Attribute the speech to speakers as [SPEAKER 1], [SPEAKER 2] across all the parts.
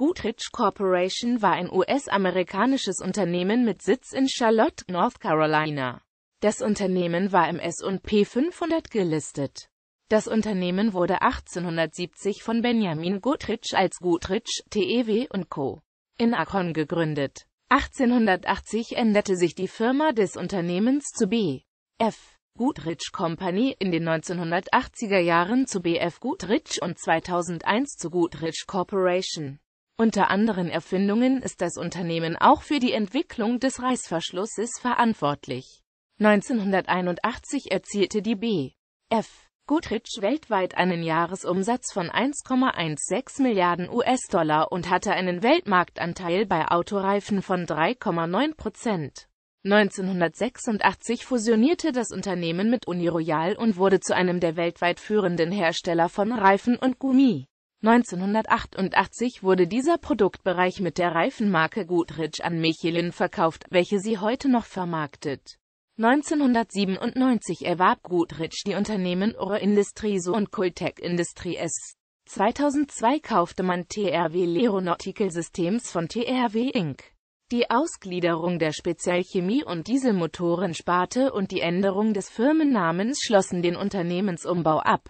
[SPEAKER 1] Goodrich Corporation war ein US-amerikanisches Unternehmen mit Sitz in Charlotte, North Carolina. Das Unternehmen war im S&P 500 gelistet. Das Unternehmen wurde 1870 von Benjamin Goodrich als Goodrich, TEW Co. in Akron gegründet. 1880 änderte sich die Firma des Unternehmens zu B. F. Goodrich Company, in den 1980er Jahren zu BF Goodrich und 2001 zu Goodrich Corporation. Unter anderen Erfindungen ist das Unternehmen auch für die Entwicklung des Reißverschlusses verantwortlich. 1981 erzielte die B. F. Goodrich weltweit einen Jahresumsatz von 1,16 Milliarden US-Dollar und hatte einen Weltmarktanteil bei Autoreifen von 3,9 Prozent. 1986 fusionierte das Unternehmen mit Uniroyal und wurde zu einem der weltweit führenden Hersteller von Reifen und Gummi. 1988 wurde dieser Produktbereich mit der Reifenmarke Goodrich an Michelin verkauft, welche sie heute noch vermarktet. 1997 erwarb Goodrich die Unternehmen Ure Industries und Coltec Industries. 2002 kaufte man TRW Leronautical Systems von TRW Inc. Die Ausgliederung der Spezialchemie- und Dieselmotoren sparte und die Änderung des Firmennamens schlossen den Unternehmensumbau ab.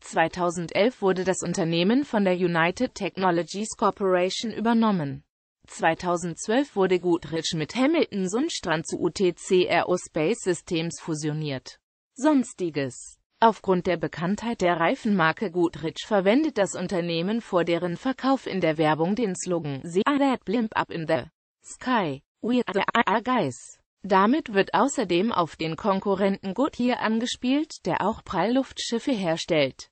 [SPEAKER 1] 2011 wurde das Unternehmen von der United Technologies Corporation übernommen. 2012 wurde Goodrich mit Hamilton Sundstrand zu UTC Aerospace Systems fusioniert. Sonstiges Aufgrund der Bekanntheit der Reifenmarke Goodrich verwendet das Unternehmen vor deren Verkauf in der Werbung den Slogan See that blimp up in the sky, we are the guys. Damit wird außerdem auf den Konkurrenten Goodyear angespielt, der auch Prallluftschiffe herstellt.